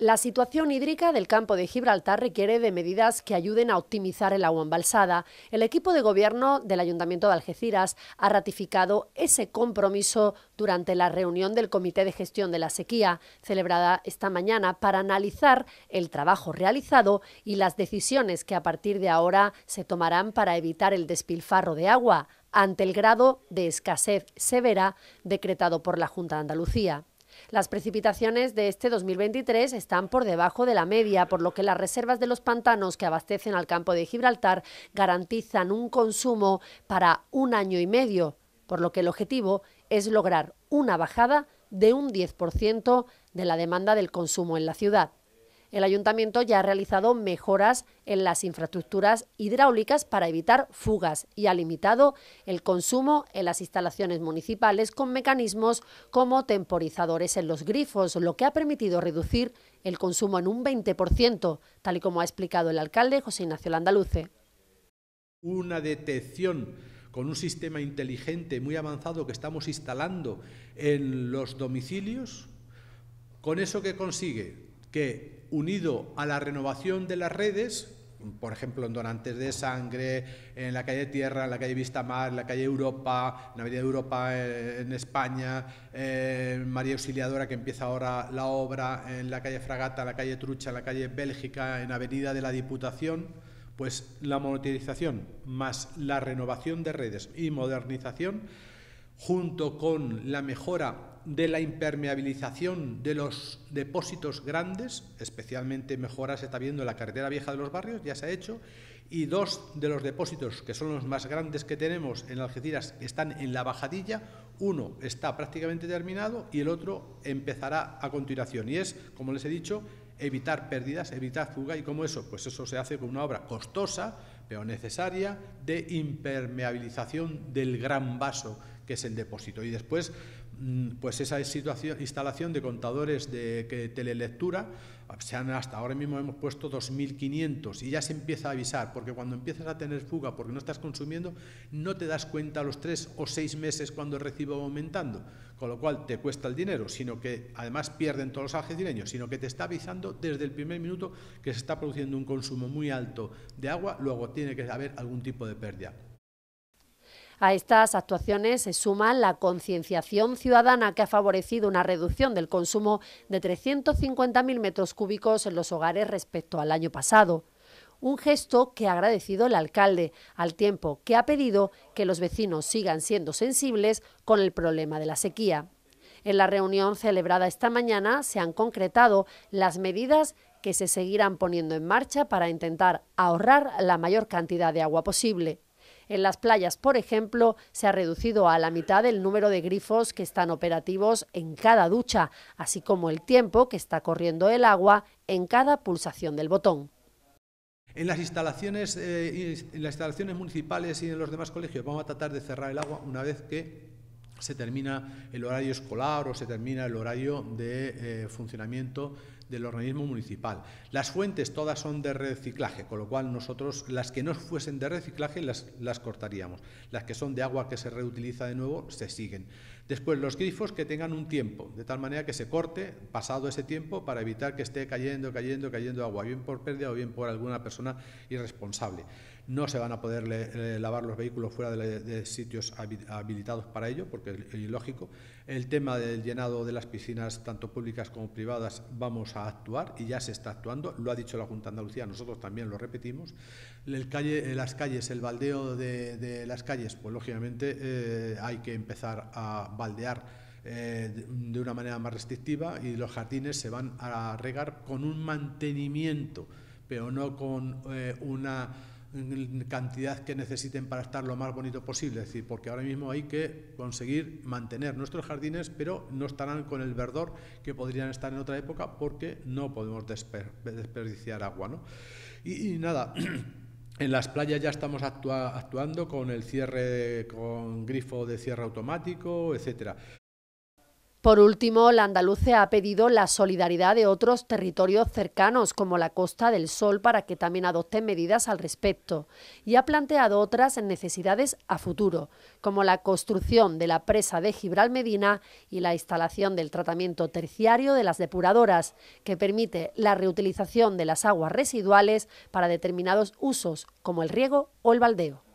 La situación hídrica del campo de Gibraltar requiere de medidas que ayuden a optimizar el agua embalsada. El equipo de gobierno del Ayuntamiento de Algeciras ha ratificado ese compromiso durante la reunión del Comité de Gestión de la Sequía, celebrada esta mañana, para analizar el trabajo realizado y las decisiones que a partir de ahora se tomarán para evitar el despilfarro de agua ante el grado de escasez severa decretado por la Junta de Andalucía. Las precipitaciones de este 2023 están por debajo de la media, por lo que las reservas de los pantanos que abastecen al campo de Gibraltar garantizan un consumo para un año y medio, por lo que el objetivo es lograr una bajada de un 10% de la demanda del consumo en la ciudad el ayuntamiento ya ha realizado mejoras en las infraestructuras hidráulicas para evitar fugas y ha limitado el consumo en las instalaciones municipales con mecanismos como temporizadores en los grifos, lo que ha permitido reducir el consumo en un 20%, tal y como ha explicado el alcalde José Ignacio Landaluce. Una detección con un sistema inteligente muy avanzado que estamos instalando en los domicilios, con eso que consigue que unido a la renovación de las redes, por ejemplo, en donantes de sangre, en la calle Tierra, en la calle Mar, en la calle Europa, en la Avenida Europa eh, en España, en eh, María Auxiliadora, que empieza ahora la obra, en la calle Fragata, en la calle Trucha, en la calle Bélgica, en Avenida de la Diputación, pues la monetización más la renovación de redes y modernización junto con la mejora de la impermeabilización de los depósitos grandes, especialmente mejoras se está viendo en la carretera vieja de los barrios, ya se ha hecho, y dos de los depósitos que son los más grandes que tenemos en Algeciras están en la bajadilla, uno está prácticamente terminado y el otro empezará a continuación. Y es, como les he dicho, evitar pérdidas, evitar fuga y cómo eso, pues eso se hace con una obra costosa, pero necesaria, de impermeabilización del gran vaso que es el depósito. Y después, Mm, pues esa situación, instalación de contadores de, telelectura, hasta ahora mismo hemos puesto 2.500 y ya se empieza a avisar, porque cuando empiezas a tener fuga porque no estás consumiendo, no te das cuenta los tres o seis meses cuando el recibo va aumentando, con lo cual te cuesta el dinero, sino que además pierden todos los argentinos, sino que te está avisando desde el primer minuto que se está produciendo un consumo muy alto de agua, luego tiene que haber algún tipo de pérdida. A estas actuaciones se suma la concienciación ciudadana que ha favorecido una reducción del consumo de 350.000 metros cúbicos en los hogares respecto al año pasado. Un gesto que ha agradecido el alcalde, al tiempo que ha pedido que los vecinos sigan siendo sensibles con el problema de la sequía. En la reunión celebrada esta mañana se han concretado las medidas que se seguirán poniendo en marcha para intentar ahorrar la mayor cantidad de agua posible. En las playas, por ejemplo, se ha reducido a la mitad el número de grifos que están operativos en cada ducha, así como el tiempo que está corriendo el agua en cada pulsación del botón. En las, instalaciones, eh, las instalaciones municipales y en los demás colegios vamos a tratar de cerrar el agua una vez que se termina el horario escolar o se termina el horario de eh, funcionamiento del organismo municipal. Las fuentes todas son de reciclaje, con lo cual nosotros las que no fuesen de reciclaje las, las cortaríamos. Las que son de agua que se reutiliza de nuevo se siguen. Después los grifos que tengan un tiempo, de tal manera que se corte pasado ese tiempo para evitar que esté cayendo, cayendo, cayendo agua, bien por pérdida o bien por alguna persona irresponsable no se van a poder lavar los vehículos fuera de, sitios habilitados para ello, porque es ilógico. El tema del llenado de las piscinas, tanto públicas como privadas, vamos a actuar y ya se está actuando. Lo ha dicho la Junta de Andalucía, nosotros también lo repetimos. El eh, las calles, el baldeo de, las calles, pues lógicamente eh, hay que empezar a baldear eh, de una manera más restrictiva y los jardines se van a regar con un mantenimiento, pero no con una cantidad que necesiten para estar lo más bonito posible. Es decir, porque ahora mismo hay que conseguir mantener nuestros jardines, pero no estarán con el verdor que podrían estar en otra época porque no podemos desperdiciar agua. Y, nada. En las playas ya estamos actuando con el cierre con grifo de cierre automático, etcétera. Por último, la Andalucía ha pedido la solidaridad de otros territorios cercanos, como la Costa del Sol, para que también adopten medidas al respecto, y ha planteado otras necesidades a futuro, como la construcción de la presa de Medina y la instalación del tratamiento terciario de las depuradoras, que permite la reutilización de las aguas residuales para determinados usos, como el riego o el baldeo.